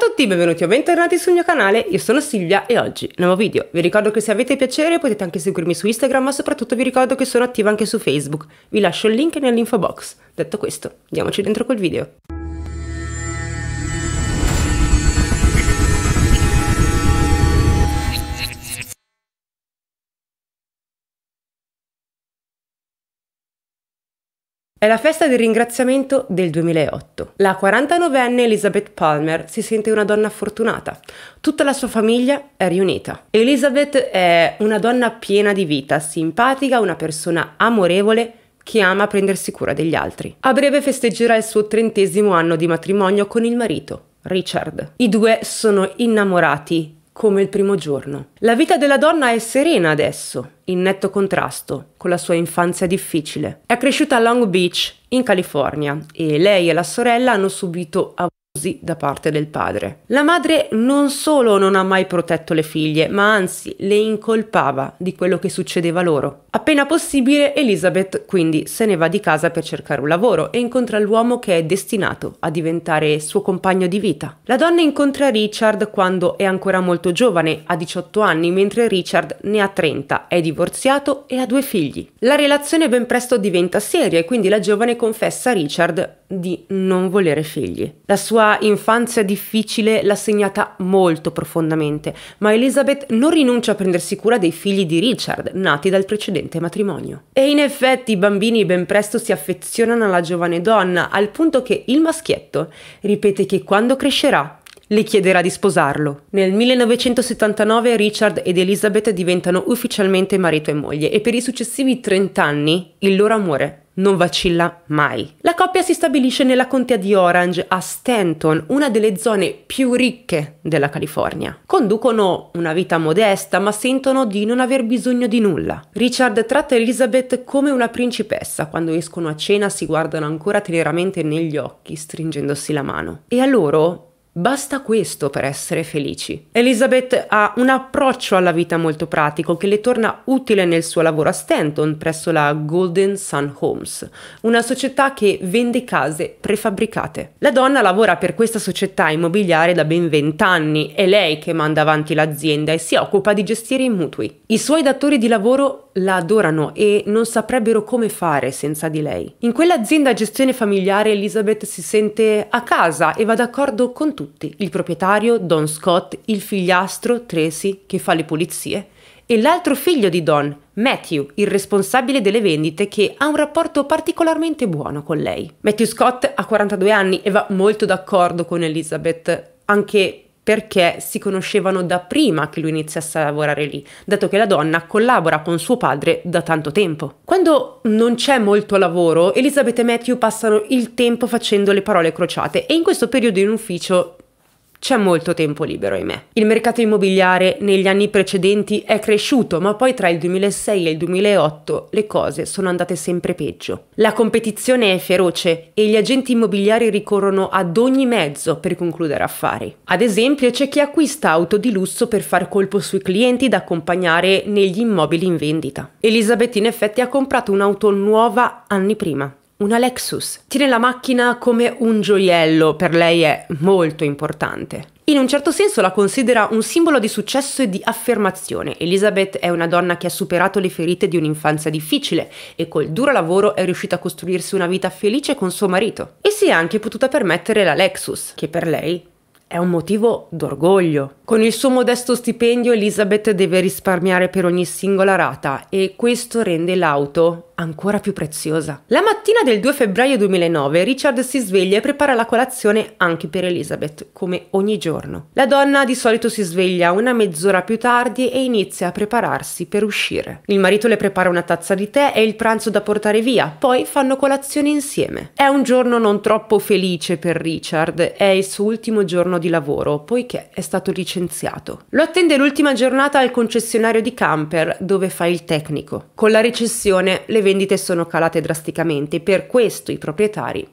a tutti, benvenuti o bentornati sul mio canale, io sono Silvia e oggi nuovo video. Vi ricordo che se avete piacere potete anche seguirmi su Instagram, ma soprattutto vi ricordo che sono attiva anche su Facebook. Vi lascio il link nell'info box. Detto questo, andiamoci dentro col video. È la festa del ringraziamento del 2008. La 49enne Elizabeth Palmer si sente una donna fortunata. Tutta la sua famiglia è riunita. Elizabeth è una donna piena di vita, simpatica, una persona amorevole che ama prendersi cura degli altri. A breve festeggerà il suo trentesimo anno di matrimonio con il marito, Richard. I due sono innamorati come il primo giorno. La vita della donna è serena adesso, in netto contrasto con la sua infanzia difficile. È cresciuta a Long Beach, in California, e lei e la sorella hanno subito abusi da parte del padre. La madre non solo non ha mai protetto le figlie, ma anzi le incolpava di quello che succedeva loro. Appena possibile, Elizabeth quindi se ne va di casa per cercare un lavoro e incontra l'uomo che è destinato a diventare suo compagno di vita. La donna incontra Richard quando è ancora molto giovane, ha 18 anni, mentre Richard ne ha 30, è divorziato e ha due figli. La relazione ben presto diventa seria e quindi la giovane confessa a Richard di non volere figli. La sua infanzia difficile l'ha segnata molto profondamente, ma Elizabeth non rinuncia a prendersi cura dei figli di Richard, nati dal precedente precedente matrimonio. E in effetti i bambini ben presto si affezionano alla giovane donna, al punto che il maschietto ripete che quando crescerà le chiederà di sposarlo. Nel 1979 Richard ed Elizabeth diventano ufficialmente marito e moglie e per i successivi 30 anni il loro amore non vacilla mai. La coppia si stabilisce nella contea di Orange a Stanton, una delle zone più ricche della California. Conducono una vita modesta ma sentono di non aver bisogno di nulla. Richard tratta Elizabeth come una principessa, quando escono a cena si guardano ancora teneramente negli occhi, stringendosi la mano. E a loro Basta questo per essere felici. Elizabeth ha un approccio alla vita molto pratico che le torna utile nel suo lavoro a Stanton presso la Golden Sun Homes, una società che vende case prefabbricate. La donna lavora per questa società immobiliare da ben 20 anni, è lei che manda avanti l'azienda e si occupa di gestire i mutui. I suoi datori di lavoro la adorano e non saprebbero come fare senza di lei. In quell'azienda a gestione familiare Elizabeth si sente a casa e va d'accordo con tutti, il proprietario, Don Scott, il figliastro, Tracy, che fa le pulizie, e l'altro figlio di Don, Matthew, il responsabile delle vendite, che ha un rapporto particolarmente buono con lei. Matthew Scott ha 42 anni e va molto d'accordo con Elizabeth, anche perché si conoscevano da prima che lui iniziasse a lavorare lì, dato che la donna collabora con suo padre da tanto tempo. Quando non c'è molto lavoro, Elizabeth e Matthew passano il tempo facendo le parole crociate e in questo periodo in ufficio c'è molto tempo libero, ahimè. Il mercato immobiliare negli anni precedenti è cresciuto, ma poi tra il 2006 e il 2008 le cose sono andate sempre peggio. La competizione è feroce e gli agenti immobiliari ricorrono ad ogni mezzo per concludere affari. Ad esempio, c'è chi acquista auto di lusso per far colpo sui clienti da accompagnare negli immobili in vendita. Elisabeth in effetti ha comprato un'auto nuova anni prima una Lexus. Tiene la macchina come un gioiello, per lei è molto importante. In un certo senso la considera un simbolo di successo e di affermazione. Elizabeth è una donna che ha superato le ferite di un'infanzia difficile e col duro lavoro è riuscita a costruirsi una vita felice con suo marito. E si è anche potuta permettere la Lexus, che per lei è un motivo d'orgoglio. Con il suo modesto stipendio Elizabeth deve risparmiare per ogni singola rata e questo rende l'auto ancora più preziosa. La mattina del 2 febbraio 2009 Richard si sveglia e prepara la colazione anche per Elizabeth, come ogni giorno. La donna di solito si sveglia una mezz'ora più tardi e inizia a prepararsi per uscire. Il marito le prepara una tazza di tè e il pranzo da portare via, poi fanno colazione insieme. È un giorno non troppo felice per Richard, è il suo ultimo giorno giorno di lavoro, poiché è stato licenziato. Lo attende l'ultima giornata al concessionario di camper dove fa il tecnico. Con la recessione le vendite sono calate drasticamente, per questo i proprietari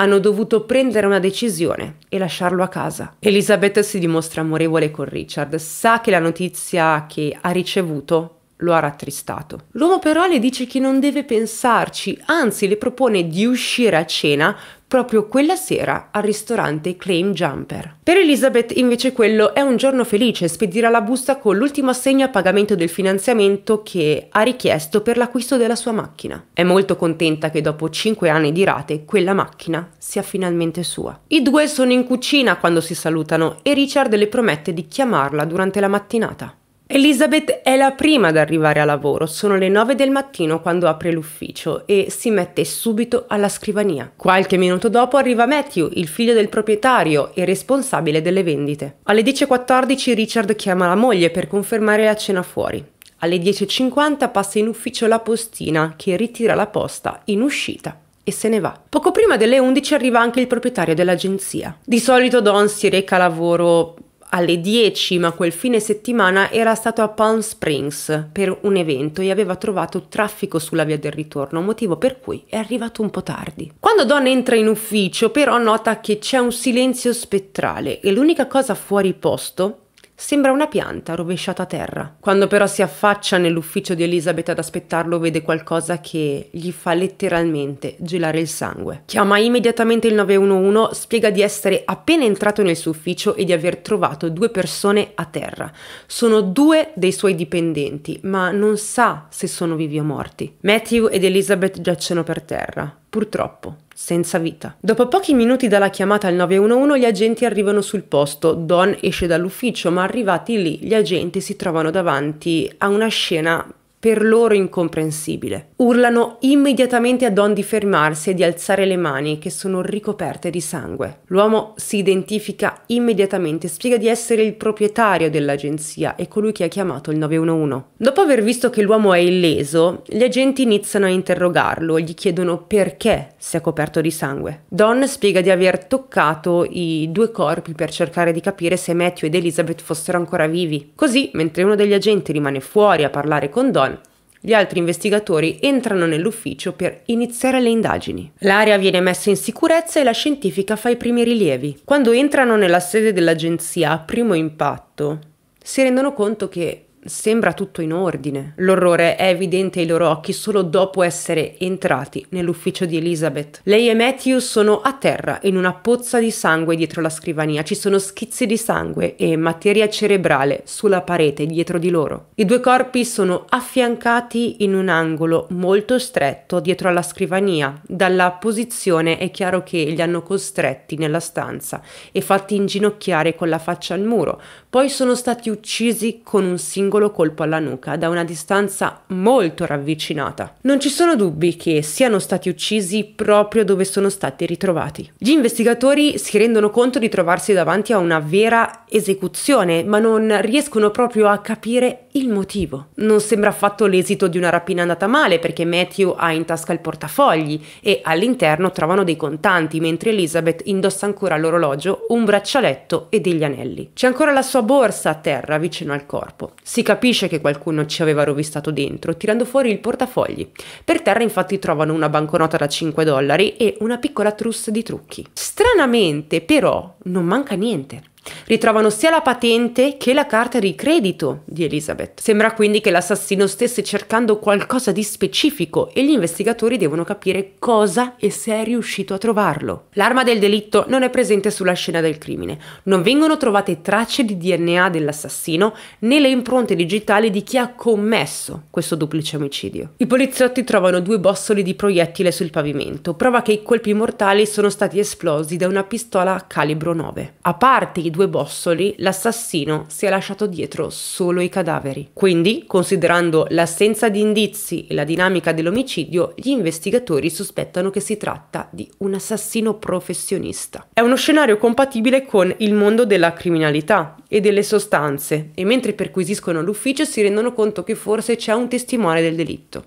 hanno dovuto prendere una decisione e lasciarlo a casa. Elisabeth si dimostra amorevole con Richard, sa che la notizia che ha ricevuto lo ha rattristato. L'uomo però le dice che non deve pensarci, anzi le propone di uscire a cena proprio quella sera al ristorante Claim Jumper. Per Elizabeth invece quello è un giorno felice, spedirà la busta con l'ultimo assegno a pagamento del finanziamento che ha richiesto per l'acquisto della sua macchina. È molto contenta che dopo 5 anni di rate quella macchina sia finalmente sua. I due sono in cucina quando si salutano e Richard le promette di chiamarla durante la mattinata. Elizabeth è la prima ad arrivare a lavoro, sono le 9 del mattino quando apre l'ufficio e si mette subito alla scrivania. Qualche minuto dopo arriva Matthew, il figlio del proprietario e responsabile delle vendite. Alle 10.14 Richard chiama la moglie per confermare la cena fuori. Alle 10.50 passa in ufficio la postina che ritira la posta in uscita e se ne va. Poco prima delle 11 arriva anche il proprietario dell'agenzia. Di solito Don si reca a lavoro alle 10, ma quel fine settimana era stato a Palm Springs per un evento e aveva trovato traffico sulla via del ritorno, motivo per cui è arrivato un po' tardi. Quando Don entra in ufficio però nota che c'è un silenzio spettrale e l'unica cosa fuori posto Sembra una pianta rovesciata a terra. Quando però si affaccia nell'ufficio di Elizabeth ad aspettarlo, vede qualcosa che gli fa letteralmente gelare il sangue. Chiama immediatamente il 911, spiega di essere appena entrato nel suo ufficio e di aver trovato due persone a terra. Sono due dei suoi dipendenti, ma non sa se sono vivi o morti. Matthew ed Elizabeth giacciono per terra. Purtroppo, senza vita. Dopo pochi minuti dalla chiamata al 911 gli agenti arrivano sul posto, Don esce dall'ufficio, ma arrivati lì gli agenti si trovano davanti a una scena per loro incomprensibile urlano immediatamente a Don di fermarsi e di alzare le mani che sono ricoperte di sangue. L'uomo si identifica immediatamente, spiega di essere il proprietario dell'agenzia e colui che ha chiamato il 911. Dopo aver visto che l'uomo è illeso, gli agenti iniziano a interrogarlo, e gli chiedono perché si è coperto di sangue. Don spiega di aver toccato i due corpi per cercare di capire se Matthew ed Elizabeth fossero ancora vivi. Così, mentre uno degli agenti rimane fuori a parlare con Don, gli altri investigatori entrano nell'ufficio per iniziare le indagini. L'area viene messa in sicurezza e la scientifica fa i primi rilievi. Quando entrano nella sede dell'agenzia a primo impatto, si rendono conto che Sembra tutto in ordine. L'orrore è evidente ai loro occhi solo dopo essere entrati nell'ufficio di Elizabeth. Lei e Matthew sono a terra in una pozza di sangue dietro la scrivania. Ci sono schizzi di sangue e materia cerebrale sulla parete dietro di loro. I due corpi sono affiancati in un angolo molto stretto dietro alla scrivania. Dalla posizione è chiaro che li hanno costretti nella stanza e fatti inginocchiare con la faccia al muro, poi sono stati uccisi con un singolo colpo alla nuca da una distanza molto ravvicinata. Non ci sono dubbi che siano stati uccisi proprio dove sono stati ritrovati. Gli investigatori si rendono conto di trovarsi davanti a una vera esecuzione, ma non riescono proprio a capire il motivo. Non sembra affatto l'esito di una rapina andata male perché Matthew ha in tasca il portafogli e all'interno trovano dei contanti, mentre Elizabeth indossa ancora l'orologio, un braccialetto e degli anelli. C'è ancora la sua sua borsa a terra vicino al corpo. Si capisce che qualcuno ci aveva rovistato dentro, tirando fuori il portafogli. Per terra infatti trovano una banconota da 5 dollari e una piccola trussa di trucchi. Stranamente, però, non manca niente. Ritrovano sia la patente che la carta di credito di Elizabeth. Sembra quindi che l'assassino stesse cercando qualcosa di specifico e gli investigatori devono capire cosa e se è riuscito a trovarlo. L'arma del delitto non è presente sulla scena del crimine. Non vengono trovate tracce di DNA dell'assassino né le impronte digitali di chi ha commesso questo duplice omicidio. I poliziotti trovano due bossoli di proiettile sul pavimento, prova che i colpi mortali sono stati esplosi da una pistola calibro 9. A parte i due due bossoli, l'assassino si è lasciato dietro solo i cadaveri. Quindi, considerando l'assenza di indizi e la dinamica dell'omicidio, gli investigatori sospettano che si tratta di un assassino professionista. È uno scenario compatibile con il mondo della criminalità e delle sostanze, e mentre perquisiscono l'ufficio si rendono conto che forse c'è un testimone del delitto.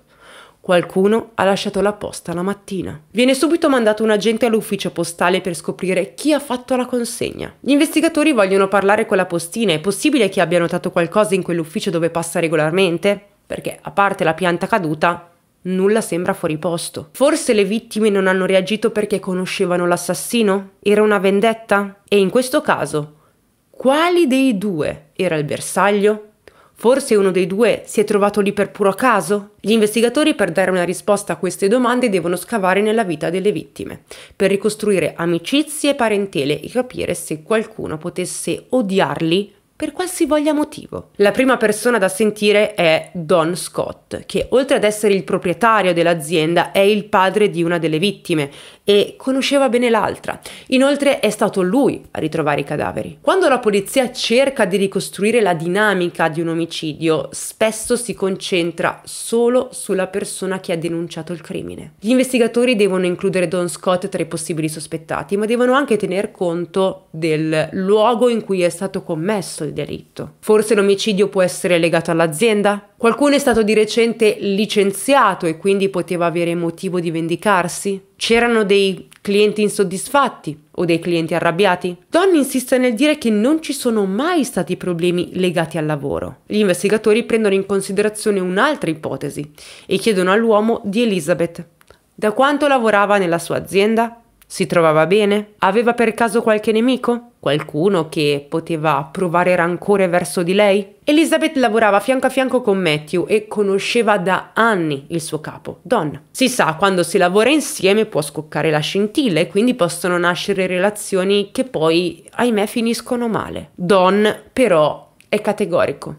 Qualcuno ha lasciato la posta la mattina. Viene subito mandato un agente all'ufficio postale per scoprire chi ha fatto la consegna. Gli investigatori vogliono parlare con la postina, è possibile che abbia notato qualcosa in quell'ufficio dove passa regolarmente? Perché, a parte la pianta caduta, Nulla sembra fuori posto. Forse le vittime non hanno reagito perché conoscevano l'assassino? Era una vendetta? E in questo caso, quali dei due era il bersaglio? Forse uno dei due si è trovato lì per puro caso? Gli investigatori per dare una risposta a queste domande devono scavare nella vita delle vittime, per ricostruire amicizie e parentele e capire se qualcuno potesse odiarli per qualsivoglia motivo. La prima persona da sentire è Don Scott, che oltre ad essere il proprietario dell'azienda è il padre di una delle vittime e conosceva bene l'altra. Inoltre è stato lui a ritrovare i cadaveri. Quando la polizia cerca di ricostruire la dinamica di un omicidio, spesso si concentra solo sulla persona che ha denunciato il crimine. Gli investigatori devono includere Don Scott tra i possibili sospettati, ma devono anche tener conto del luogo in cui è stato commesso il del delitto. Forse l'omicidio può essere legato all'azienda? Qualcuno è stato di recente licenziato e quindi poteva avere motivo di vendicarsi? C'erano dei clienti insoddisfatti o dei clienti arrabbiati? Don insiste nel dire che non ci sono mai stati problemi legati al lavoro. Gli investigatori prendono in considerazione un'altra ipotesi e chiedono all'uomo di Elizabeth da quanto lavorava nella sua azienda si trovava bene? Aveva per caso qualche nemico? Qualcuno che poteva provare rancore verso di lei? Elizabeth lavorava fianco a fianco con Matthew e conosceva da anni il suo capo, Don. Si sa, quando si lavora insieme può scoccare la scintilla e quindi possono nascere relazioni che poi, ahimè, finiscono male. Don, però, è categorico.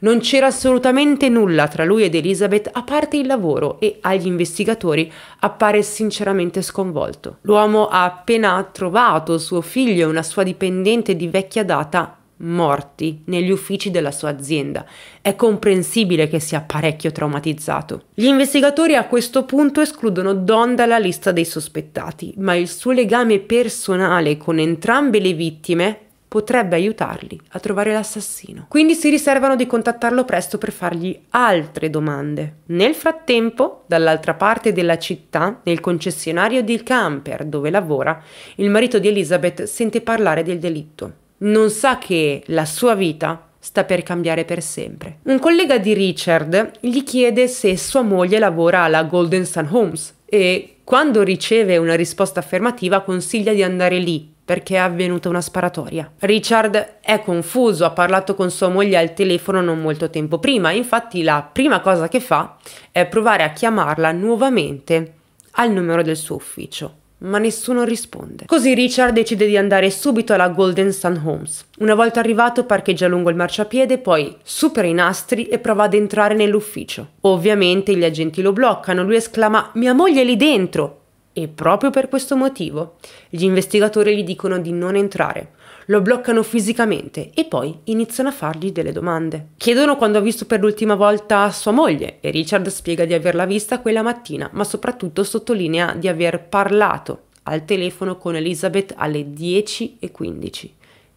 Non c'era assolutamente nulla tra lui ed Elizabeth a parte il lavoro e agli investigatori appare sinceramente sconvolto. L'uomo ha appena trovato suo figlio e una sua dipendente di vecchia data morti negli uffici della sua azienda. È comprensibile che sia parecchio traumatizzato. Gli investigatori a questo punto escludono Don dalla lista dei sospettati, ma il suo legame personale con entrambe le vittime potrebbe aiutarli a trovare l'assassino. Quindi si riservano di contattarlo presto per fargli altre domande. Nel frattempo, dall'altra parte della città, nel concessionario di Camper dove lavora, il marito di Elizabeth sente parlare del delitto. Non sa che la sua vita sta per cambiare per sempre. Un collega di Richard gli chiede se sua moglie lavora alla Golden Sun Homes e quando riceve una risposta affermativa consiglia di andare lì perché è avvenuta una sparatoria. Richard è confuso, ha parlato con sua moglie al telefono non molto tempo prima, infatti la prima cosa che fa è provare a chiamarla nuovamente al numero del suo ufficio, ma nessuno risponde. Così Richard decide di andare subito alla Golden Sun Homes. Una volta arrivato parcheggia lungo il marciapiede, poi supera i nastri e prova ad entrare nell'ufficio. Ovviamente gli agenti lo bloccano, lui esclama «Mia moglie è lì dentro!» E proprio per questo motivo gli investigatori gli dicono di non entrare, lo bloccano fisicamente e poi iniziano a fargli delle domande. Chiedono quando ha visto per l'ultima volta sua moglie e Richard spiega di averla vista quella mattina, ma soprattutto sottolinea di aver parlato al telefono con Elizabeth alle 10.15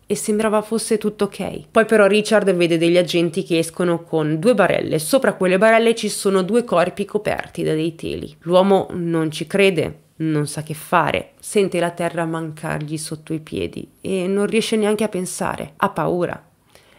e sembrava fosse tutto ok. Poi però Richard vede degli agenti che escono con due barelle, sopra quelle barelle ci sono due corpi coperti da dei teli. L'uomo non ci crede non sa che fare, sente la terra mancargli sotto i piedi e non riesce neanche a pensare, ha paura.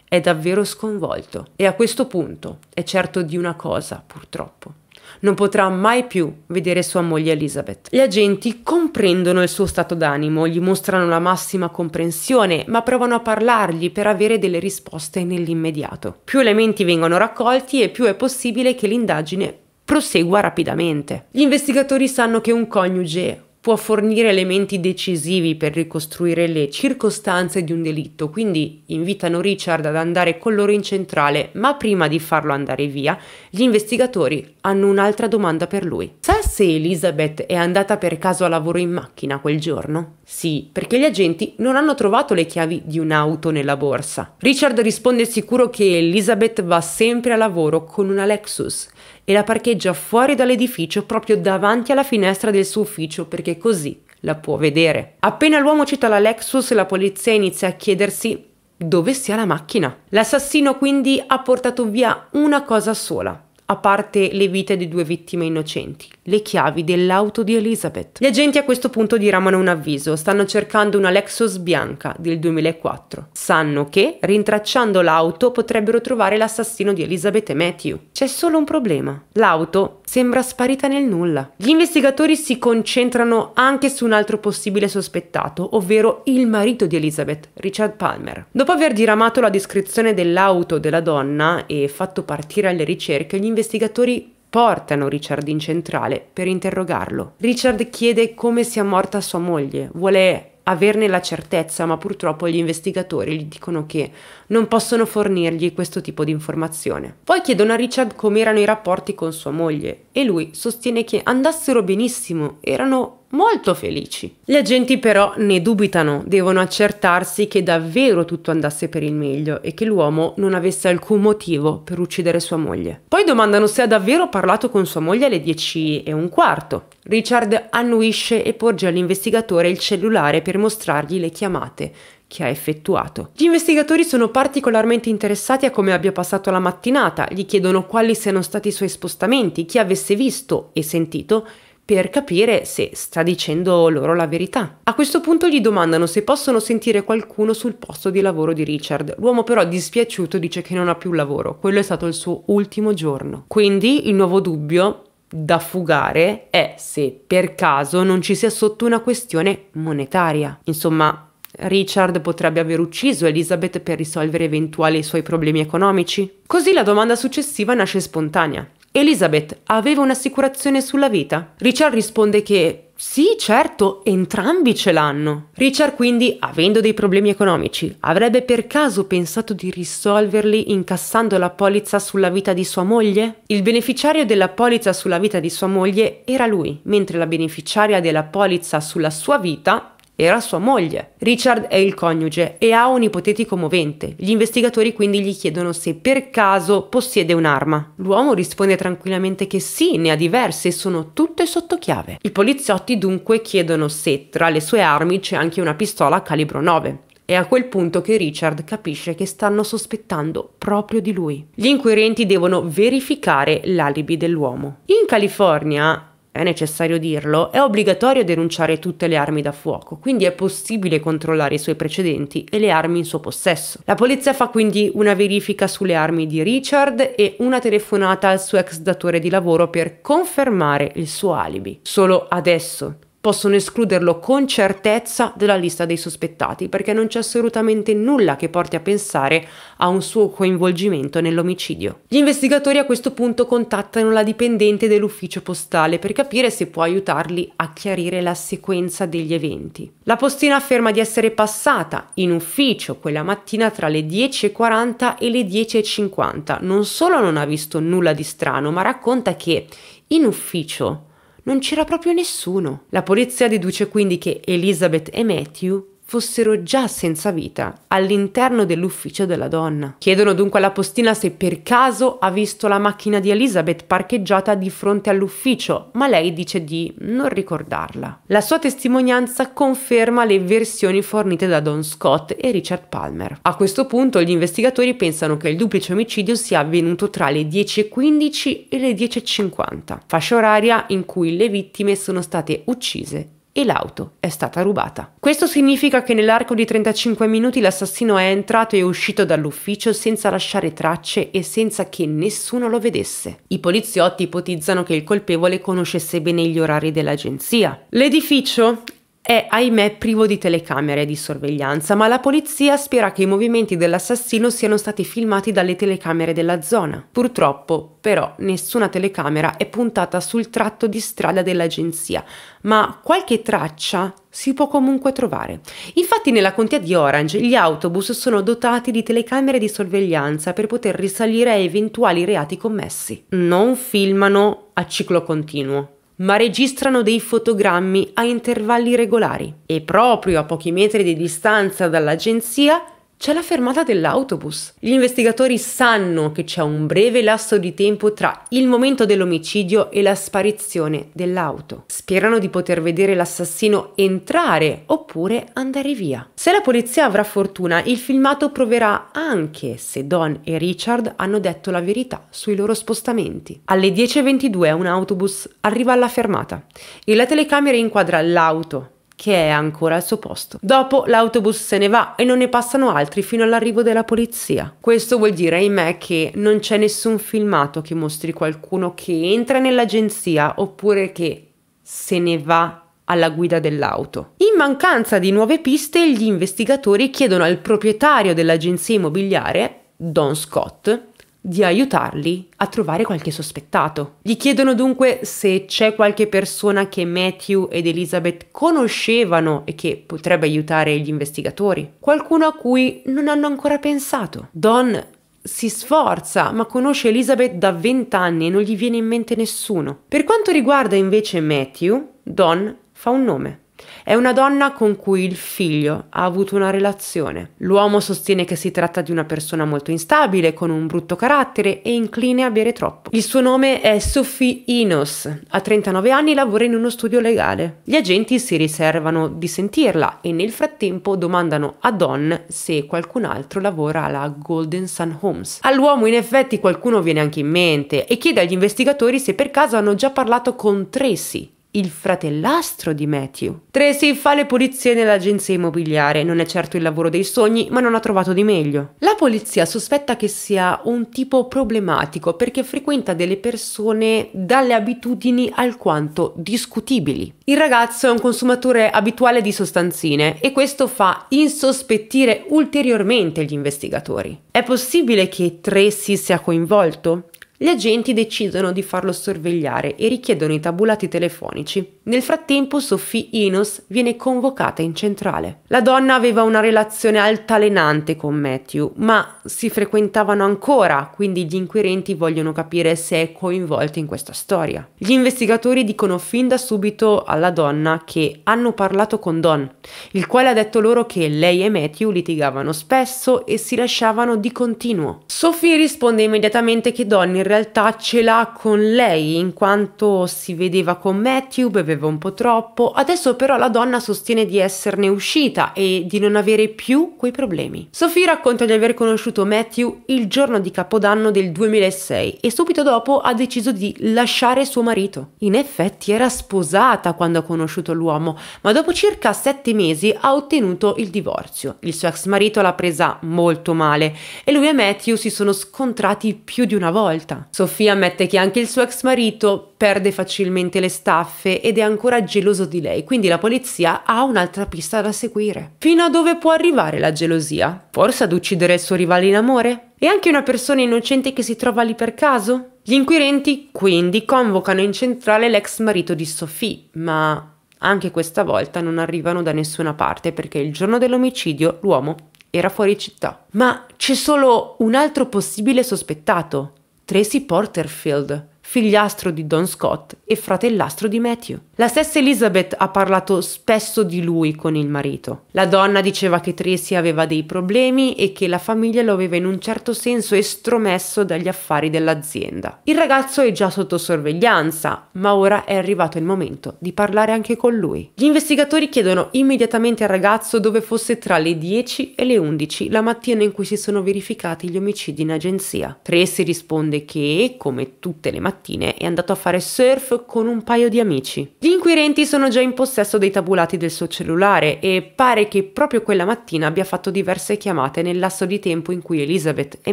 È davvero sconvolto e a questo punto è certo di una cosa, purtroppo. Non potrà mai più vedere sua moglie Elizabeth. Gli agenti comprendono il suo stato d'animo, gli mostrano la massima comprensione, ma provano a parlargli per avere delle risposte nell'immediato. Più elementi vengono raccolti e più è possibile che l'indagine prosegua rapidamente. Gli investigatori sanno che un coniuge può fornire elementi decisivi per ricostruire le circostanze di un delitto, quindi invitano Richard ad andare con loro in centrale, ma prima di farlo andare via, gli investigatori hanno un'altra domanda per lui. Sa se Elizabeth è andata per caso a lavoro in macchina quel giorno? Sì, perché gli agenti non hanno trovato le chiavi di un'auto nella borsa. Richard risponde sicuro che Elizabeth va sempre a lavoro con una Lexus e la parcheggia fuori dall'edificio proprio davanti alla finestra del suo ufficio perché così la può vedere. Appena l'uomo cita la Lexus, la polizia inizia a chiedersi dove sia la macchina. L'assassino quindi ha portato via una cosa sola, a parte le vite di due vittime innocenti, le chiavi dell'auto di Elizabeth. Gli agenti a questo punto diramano un avviso, stanno cercando una Lexus bianca del 2004. Sanno che, rintracciando l'auto, potrebbero trovare l'assassino di Elizabeth e Matthew. C'è solo un problema. L'auto sembra sparita nel nulla. Gli investigatori si concentrano anche su un altro possibile sospettato, ovvero il marito di Elizabeth, Richard Palmer. Dopo aver diramato la descrizione dell'auto della donna e fatto partire alle ricerche, gli investigatori portano Richard in centrale per interrogarlo. Richard chiede come sia morta sua moglie, vuole averne la certezza, ma purtroppo gli investigatori gli dicono che non possono fornirgli questo tipo di informazione. Poi chiedono a Richard com'erano i rapporti con sua moglie e lui sostiene che andassero benissimo, erano molto felici. Gli agenti però ne dubitano, devono accertarsi che davvero tutto andasse per il meglio e che l'uomo non avesse alcun motivo per uccidere sua moglie. Poi domandano se ha davvero parlato con sua moglie alle 10 e un quarto. Richard annuisce e porge all'investigatore il cellulare per mostrargli le chiamate che ha effettuato. Gli investigatori sono particolarmente interessati a come abbia passato la mattinata, gli chiedono quali siano stati i suoi spostamenti, chi avesse visto e sentito per capire se sta dicendo loro la verità. A questo punto gli domandano se possono sentire qualcuno sul posto di lavoro di Richard. L'uomo però dispiaciuto dice che non ha più lavoro, quello è stato il suo ultimo giorno. Quindi il nuovo dubbio da fugare è se per caso non ci sia sotto una questione monetaria. Insomma, Richard potrebbe aver ucciso Elizabeth per risolvere eventuali suoi problemi economici? Così la domanda successiva nasce spontanea. Elizabeth aveva un'assicurazione sulla vita? Richard risponde che sì, certo, entrambi ce l'hanno. Richard quindi, avendo dei problemi economici, avrebbe per caso pensato di risolverli incassando la polizza sulla vita di sua moglie? Il beneficiario della polizza sulla vita di sua moglie era lui, mentre la beneficiaria della polizza sulla sua vita era sua moglie. Richard è il coniuge e ha un ipotetico movente. Gli investigatori quindi gli chiedono se per caso possiede un'arma. L'uomo risponde tranquillamente che sì, ne ha diverse e sono tutte sotto chiave. I poliziotti dunque chiedono se tra le sue armi c'è anche una pistola calibro 9. È a quel punto che Richard capisce che stanno sospettando proprio di lui. Gli inquirenti devono verificare l'alibi dell'uomo. In California è necessario dirlo, è obbligatorio denunciare tutte le armi da fuoco, quindi è possibile controllare i suoi precedenti e le armi in suo possesso. La polizia fa quindi una verifica sulle armi di Richard e una telefonata al suo ex datore di lavoro per confermare il suo alibi. Solo adesso possono escluderlo con certezza dalla lista dei sospettati perché non c'è assolutamente nulla che porti a pensare a un suo coinvolgimento nell'omicidio. Gli investigatori a questo punto contattano la dipendente dell'ufficio postale per capire se può aiutarli a chiarire la sequenza degli eventi. La postina afferma di essere passata in ufficio quella mattina tra le 10.40 e le 10.50. Non solo non ha visto nulla di strano, ma racconta che in ufficio non c'era proprio nessuno. La polizia deduce quindi che Elizabeth e Matthew fossero già senza vita all'interno dell'ufficio della donna. Chiedono dunque alla postina se per caso ha visto la macchina di Elizabeth parcheggiata di fronte all'ufficio, ma lei dice di non ricordarla. La sua testimonianza conferma le versioni fornite da Don Scott e Richard Palmer. A questo punto gli investigatori pensano che il duplice omicidio sia avvenuto tra le 10.15 e le 10.50, fascia oraria in cui le vittime sono state uccise e l'auto è stata rubata. Questo significa che nell'arco di 35 minuti l'assassino è entrato e uscito dall'ufficio senza lasciare tracce e senza che nessuno lo vedesse. I poliziotti ipotizzano che il colpevole conoscesse bene gli orari dell'agenzia. L'edificio è ahimè privo di telecamere di sorveglianza, ma la polizia spera che i movimenti dell'assassino siano stati filmati dalle telecamere della zona. Purtroppo, però, nessuna telecamera è puntata sul tratto di strada dell'agenzia, ma qualche traccia si può comunque trovare. Infatti nella contea di Orange gli autobus sono dotati di telecamere di sorveglianza per poter risalire a eventuali reati commessi. Non filmano a ciclo continuo ma registrano dei fotogrammi a intervalli regolari. E proprio a pochi metri di distanza dall'agenzia c'è la fermata dell'autobus. Gli investigatori sanno che c'è un breve lasso di tempo tra il momento dell'omicidio e la sparizione dell'auto. Sperano di poter vedere l'assassino entrare oppure andare via. Se la polizia avrà fortuna, il filmato proverà anche se Don e Richard hanno detto la verità sui loro spostamenti. Alle 10.22 un autobus arriva alla fermata e la telecamera inquadra l'auto che è ancora al suo posto. Dopo l'autobus se ne va e non ne passano altri fino all'arrivo della polizia. Questo vuol dire, ahimè, che non c'è nessun filmato che mostri qualcuno che entra nell'agenzia oppure che se ne va alla guida dell'auto. In mancanza di nuove piste, gli investigatori chiedono al proprietario dell'agenzia immobiliare, Don Scott, di aiutarli a trovare qualche sospettato. Gli chiedono dunque se c'è qualche persona che Matthew ed Elizabeth conoscevano e che potrebbe aiutare gli investigatori, qualcuno a cui non hanno ancora pensato. Don si sforza, ma conosce Elizabeth da vent'anni e non gli viene in mente nessuno. Per quanto riguarda invece Matthew, Don fa un nome. È una donna con cui il figlio ha avuto una relazione. L'uomo sostiene che si tratta di una persona molto instabile, con un brutto carattere e incline a bere troppo. Il suo nome è Sophie Inos, A 39 anni lavora in uno studio legale. Gli agenti si riservano di sentirla e nel frattempo domandano a Don se qualcun altro lavora alla Golden Sun Homes. All'uomo in effetti qualcuno viene anche in mente e chiede agli investigatori se per caso hanno già parlato con Tracy, il fratellastro di Matthew. Tracy fa le pulizie nell'agenzia immobiliare, non è certo il lavoro dei sogni, ma non ha trovato di meglio. La polizia sospetta che sia un tipo problematico perché frequenta delle persone dalle abitudini alquanto discutibili. Il ragazzo è un consumatore abituale di sostanzine e questo fa insospettire ulteriormente gli investigatori. È possibile che Tracy sia coinvolto? Gli agenti decidono di farlo sorvegliare e richiedono i tabulati telefonici. Nel frattempo Sophie Inos viene convocata in centrale. La donna aveva una relazione altalenante con Matthew, ma si frequentavano ancora, quindi gli inquirenti vogliono capire se è coinvolta in questa storia. Gli investigatori dicono fin da subito alla donna che hanno parlato con Don, il quale ha detto loro che lei e Matthew litigavano spesso e si lasciavano di continuo. Sophie risponde immediatamente che Don in realtà ce l'ha con lei in quanto si vedeva con Matthew, beveva un po' troppo, adesso però la donna sostiene di esserne uscita e di non avere più quei problemi. Sophie racconta di aver conosciuto Matthew il giorno di Capodanno del 2006 e subito dopo ha deciso di lasciare suo marito. In effetti era sposata quando ha conosciuto l'uomo, ma dopo circa sette mesi ha ottenuto il divorzio. Il suo ex marito l'ha presa molto male e lui e Matthew si sono scontrati più di una volta vita. Sofia ammette che anche il suo ex marito perde facilmente le staffe ed è ancora geloso di lei, quindi la polizia ha un'altra pista da seguire. Fino a dove può arrivare la gelosia? Forse ad uccidere il suo rivale in amore? E anche una persona innocente che si trova lì per caso? Gli inquirenti quindi convocano in centrale l'ex marito di Sophie, ma anche questa volta non arrivano da nessuna parte perché il giorno dell'omicidio l'uomo era fuori città. Ma c'è solo un altro possibile sospettato, Tracy Porterfield, figliastro di Don Scott e fratellastro di Matthew. La stessa Elizabeth ha parlato spesso di lui con il marito. La donna diceva che Tracy aveva dei problemi e che la famiglia lo aveva in un certo senso estromesso dagli affari dell'azienda. Il ragazzo è già sotto sorveglianza, ma ora è arrivato il momento di parlare anche con lui. Gli investigatori chiedono immediatamente al ragazzo dove fosse tra le 10 e le 11 la mattina in cui si sono verificati gli omicidi in agenzia. Tracy risponde che, come tutte le mattine, mattine è andato a fare surf con un paio di amici. Gli inquirenti sono già in possesso dei tabulati del suo cellulare e pare che proprio quella mattina abbia fatto diverse chiamate nel lasso di tempo in cui Elizabeth e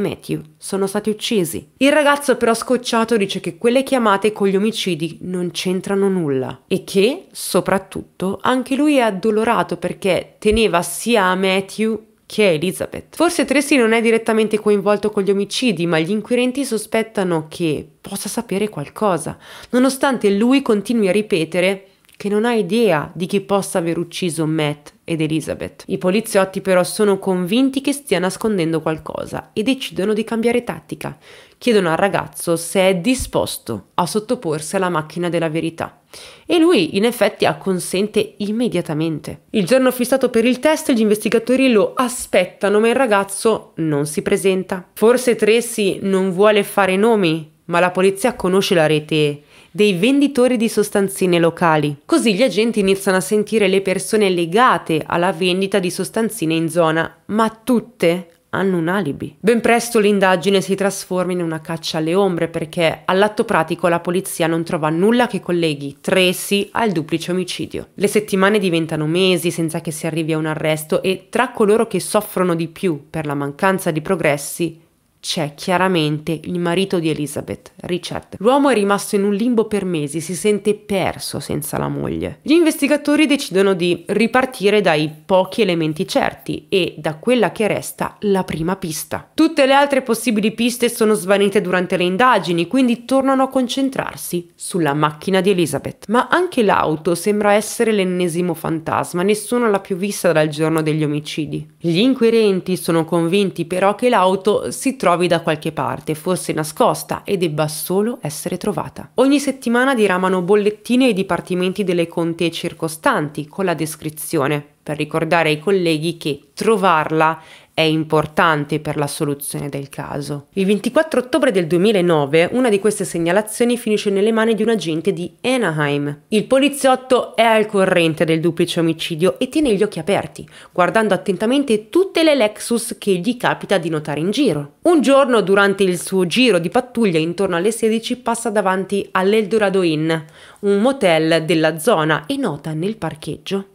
Matthew sono stati uccisi. Il ragazzo però scocciato dice che quelle chiamate con gli omicidi non c'entrano nulla e che, soprattutto, anche lui è addolorato perché teneva sia a Matthew che è Elizabeth. Forse Tracy non è direttamente coinvolto con gli omicidi, ma gli inquirenti sospettano che possa sapere qualcosa, nonostante lui continui a ripetere che non ha idea di chi possa aver ucciso Matt ed Elizabeth. I poliziotti però sono convinti che stia nascondendo qualcosa e decidono di cambiare tattica chiedono al ragazzo se è disposto a sottoporsi alla macchina della verità. E lui in effetti acconsente immediatamente. Il giorno fissato per il test gli investigatori lo aspettano ma il ragazzo non si presenta. Forse Tracy non vuole fare nomi, ma la polizia conosce la rete dei venditori di sostanzine locali. Così gli agenti iniziano a sentire le persone legate alla vendita di sostanzine in zona, ma tutte hanno un alibi. Ben presto l'indagine si trasforma in una caccia alle ombre perché all'atto pratico la polizia non trova nulla che colleghi Tracy al duplice omicidio. Le settimane diventano mesi senza che si arrivi a un arresto e tra coloro che soffrono di più per la mancanza di progressi c'è chiaramente il marito di Elizabeth, Richard. L'uomo è rimasto in un limbo per mesi, si sente perso senza la moglie. Gli investigatori decidono di ripartire dai pochi elementi certi e da quella che resta la prima pista. Tutte le altre possibili piste sono svanite durante le indagini, quindi tornano a concentrarsi sulla macchina di Elizabeth. Ma anche l'auto sembra essere l'ennesimo fantasma, nessuno l'ha più vista dal giorno degli omicidi. Gli inquirenti sono convinti però che l'auto si trovi trovi da qualche parte, forse nascosta e debba solo essere trovata. Ogni settimana diramano bollettini ai dipartimenti delle contee circostanti con la descrizione per ricordare ai colleghi che trovarla è importante per la soluzione del caso. Il 24 ottobre del 2009 una di queste segnalazioni finisce nelle mani di un agente di Anaheim. Il poliziotto è al corrente del duplice omicidio e tiene gli occhi aperti, guardando attentamente tutte le Lexus che gli capita di notare in giro. Un giorno durante il suo giro di pattuglia intorno alle 16 passa davanti all'Eldorado Inn, un motel della zona e nota nel parcheggio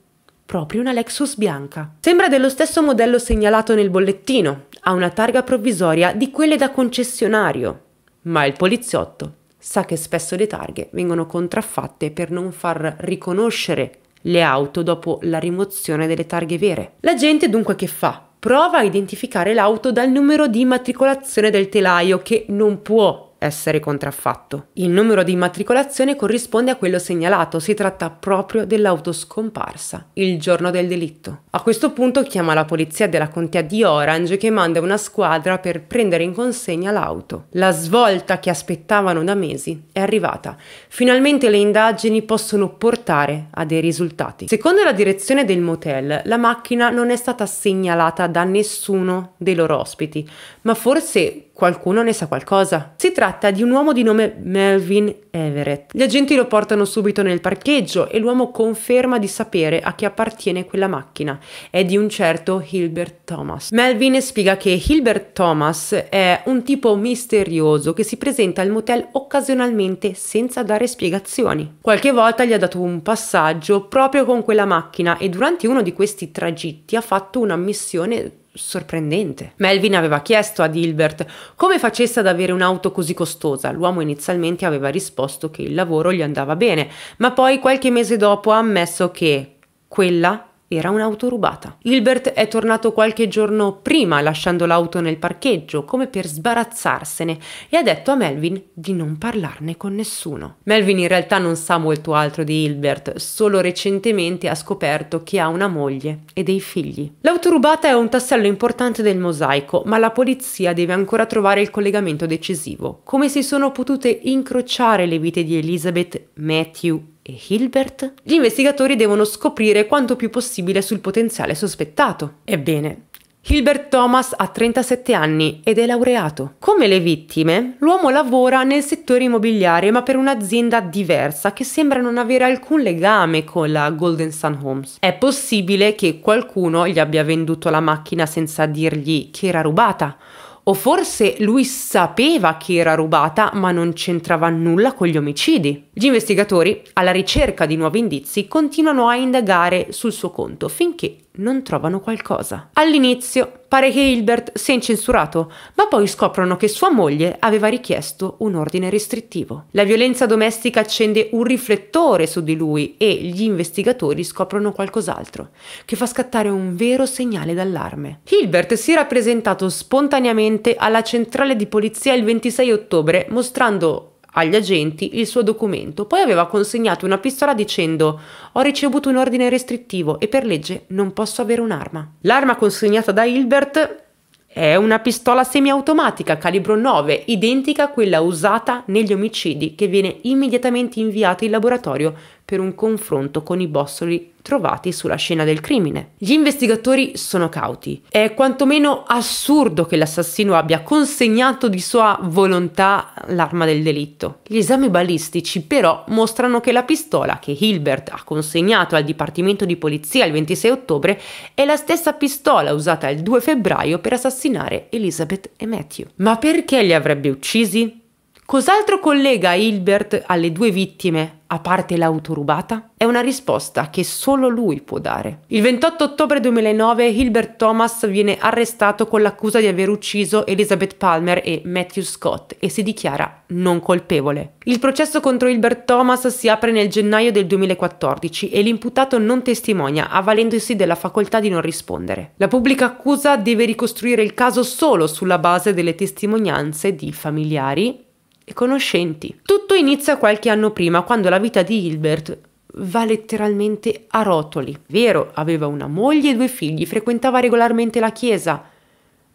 proprio una Lexus bianca. Sembra dello stesso modello segnalato nel bollettino, ha una targa provvisoria di quelle da concessionario, ma il poliziotto sa che spesso le targhe vengono contraffatte per non far riconoscere le auto dopo la rimozione delle targhe vere. La gente dunque che fa? Prova a identificare l'auto dal numero di immatricolazione del telaio che non può essere contraffatto. Il numero di immatricolazione corrisponde a quello segnalato, si tratta proprio dell'auto scomparsa, il giorno del delitto. A questo punto chiama la polizia della contea di Orange che manda una squadra per prendere in consegna l'auto. La svolta che aspettavano da mesi è arrivata. Finalmente le indagini possono portare a dei risultati. Secondo la direzione del motel, la macchina non è stata segnalata da nessuno dei loro ospiti, ma forse Qualcuno ne sa qualcosa. Si tratta di un uomo di nome Melvin Everett. Gli agenti lo portano subito nel parcheggio e l'uomo conferma di sapere a chi appartiene quella macchina. È di un certo Hilbert Thomas. Melvin spiega che Hilbert Thomas è un tipo misterioso che si presenta al motel occasionalmente senza dare spiegazioni. Qualche volta gli ha dato un passaggio proprio con quella macchina e durante uno di questi tragitti ha fatto una missione sorprendente. Melvin aveva chiesto ad Hilbert come facesse ad avere un'auto così costosa. L'uomo inizialmente aveva risposto che il lavoro gli andava bene, ma poi qualche mese dopo ha ammesso che quella era un'auto rubata. Hilbert è tornato qualche giorno prima lasciando l'auto nel parcheggio come per sbarazzarsene e ha detto a Melvin di non parlarne con nessuno. Melvin in realtà non sa molto altro di Hilbert, solo recentemente ha scoperto che ha una moglie e dei figli. L'auto rubata è un tassello importante del mosaico, ma la polizia deve ancora trovare il collegamento decisivo. Come si sono potute incrociare le vite di Elizabeth, Matthew e Hilbert? Gli investigatori devono scoprire quanto più possibile sul potenziale sospettato. Ebbene, Hilbert Thomas ha 37 anni ed è laureato. Come le vittime, l'uomo lavora nel settore immobiliare ma per un'azienda diversa che sembra non avere alcun legame con la Golden Sun Homes. È possibile che qualcuno gli abbia venduto la macchina senza dirgli che era rubata. O forse lui sapeva che era rubata ma non c'entrava nulla con gli omicidi. Gli investigatori, alla ricerca di nuovi indizi, continuano a indagare sul suo conto finché non trovano qualcosa. All'inizio pare che Hilbert sia incensurato, ma poi scoprono che sua moglie aveva richiesto un ordine restrittivo. La violenza domestica accende un riflettore su di lui e gli investigatori scoprono qualcos'altro, che fa scattare un vero segnale d'allarme. Hilbert si era presentato spontaneamente alla centrale di polizia il 26 ottobre mostrando agli agenti il suo documento, poi aveva consegnato una pistola dicendo ho ricevuto un ordine restrittivo e per legge non posso avere un'arma. L'arma consegnata da Hilbert è una pistola semiautomatica calibro 9, identica a quella usata negli omicidi, che viene immediatamente inviata in laboratorio per un confronto con i bossoli trovati sulla scena del crimine. Gli investigatori sono cauti. È quantomeno assurdo che l'assassino abbia consegnato di sua volontà l'arma del delitto. Gli esami balistici però mostrano che la pistola che Hilbert ha consegnato al Dipartimento di Polizia il 26 ottobre è la stessa pistola usata il 2 febbraio per assassinare Elizabeth e Matthew. Ma perché li avrebbe uccisi? Cos'altro collega Hilbert alle due vittime, a parte l'auto rubata? È una risposta che solo lui può dare. Il 28 ottobre 2009 Hilbert Thomas viene arrestato con l'accusa di aver ucciso Elizabeth Palmer e Matthew Scott e si dichiara non colpevole. Il processo contro Hilbert Thomas si apre nel gennaio del 2014 e l'imputato non testimonia, avvalendosi della facoltà di non rispondere. La pubblica accusa deve ricostruire il caso solo sulla base delle testimonianze di familiari, e conoscenti. Tutto inizia qualche anno prima, quando la vita di Hilbert va letteralmente a rotoli. Vero, aveva una moglie e due figli, frequentava regolarmente la chiesa,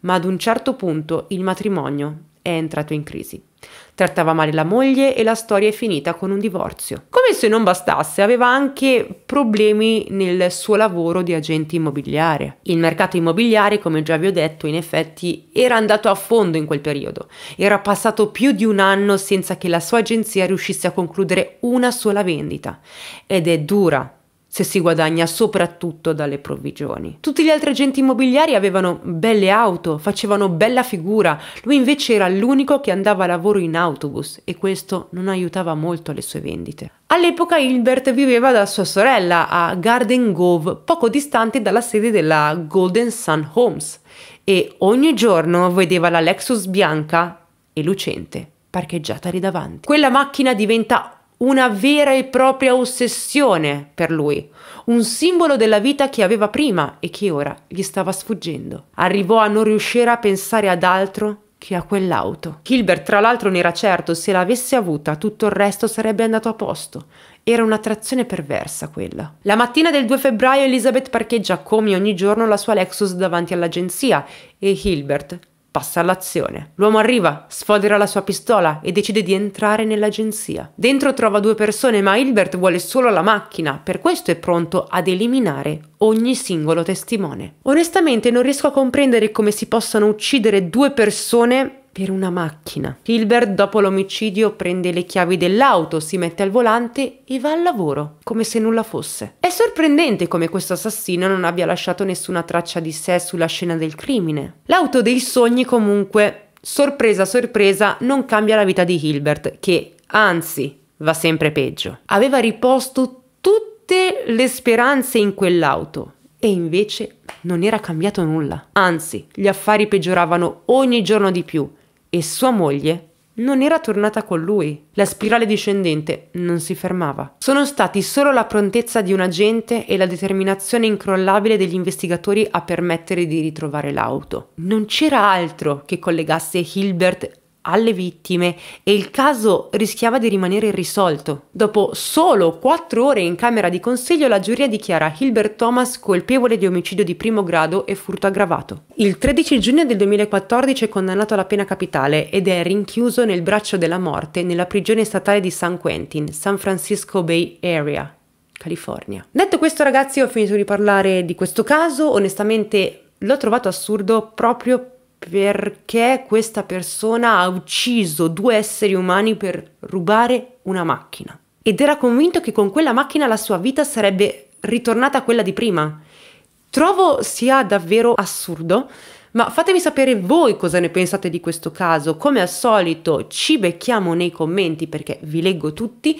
ma ad un certo punto il matrimonio è entrato in crisi trattava male la moglie e la storia è finita con un divorzio. Come se non bastasse, aveva anche problemi nel suo lavoro di agente immobiliare. Il mercato immobiliare, come già vi ho detto, in effetti era andato a fondo in quel periodo. Era passato più di un anno senza che la sua agenzia riuscisse a concludere una sola vendita ed è dura se si guadagna soprattutto dalle provvigioni. Tutti gli altri agenti immobiliari avevano belle auto, facevano bella figura, lui invece era l'unico che andava a lavoro in autobus e questo non aiutava molto le sue vendite. All'epoca Hilbert viveva da sua sorella a Garden Grove, poco distante dalla sede della Golden Sun Homes, e ogni giorno vedeva la Lexus bianca e lucente parcheggiata lì davanti. Quella macchina diventa una vera e propria ossessione per lui, un simbolo della vita che aveva prima e che ora gli stava sfuggendo. Arrivò a non riuscire a pensare ad altro che a quell'auto. Hilbert, tra l'altro, ne era certo, se l'avesse avuta, tutto il resto sarebbe andato a posto. Era un'attrazione perversa quella. La mattina del 2 febbraio Elizabeth parcheggia come ogni giorno la sua Lexus davanti all'agenzia e Hilbert Passa all'azione. L'uomo arriva, sfodera la sua pistola e decide di entrare nell'agenzia. Dentro trova due persone, ma Hilbert vuole solo la macchina, per questo è pronto ad eliminare ogni singolo testimone. Onestamente non riesco a comprendere come si possano uccidere due persone per una macchina. Hilbert dopo l'omicidio prende le chiavi dell'auto, si mette al volante e va al lavoro, come se nulla fosse. È sorprendente come questo assassino non abbia lasciato nessuna traccia di sé sulla scena del crimine. L'auto dei sogni comunque, sorpresa sorpresa, non cambia la vita di Hilbert, che anzi va sempre peggio. Aveva riposto tutte le speranze in quell'auto. E invece non era cambiato nulla. Anzi, gli affari peggioravano ogni giorno di più e sua moglie non era tornata con lui. La spirale discendente non si fermava. Sono stati solo la prontezza di un agente e la determinazione incrollabile degli investigatori a permettere di ritrovare l'auto. Non c'era altro che collegasse Hilbert alle vittime e il caso rischiava di rimanere irrisolto. Dopo solo quattro ore in Camera di Consiglio la giuria dichiara Hilbert Thomas colpevole di omicidio di primo grado e furto aggravato. Il 13 giugno del 2014 è condannato alla pena capitale ed è rinchiuso nel braccio della morte nella prigione statale di San Quentin, San Francisco Bay Area. California. Detto questo ragazzi ho finito di parlare di questo caso, onestamente l'ho trovato assurdo proprio perché questa persona ha ucciso due esseri umani per rubare una macchina. Ed era convinto che con quella macchina la sua vita sarebbe ritornata a quella di prima. Trovo sia davvero assurdo, ma fatemi sapere voi cosa ne pensate di questo caso. Come al solito ci becchiamo nei commenti perché vi leggo tutti.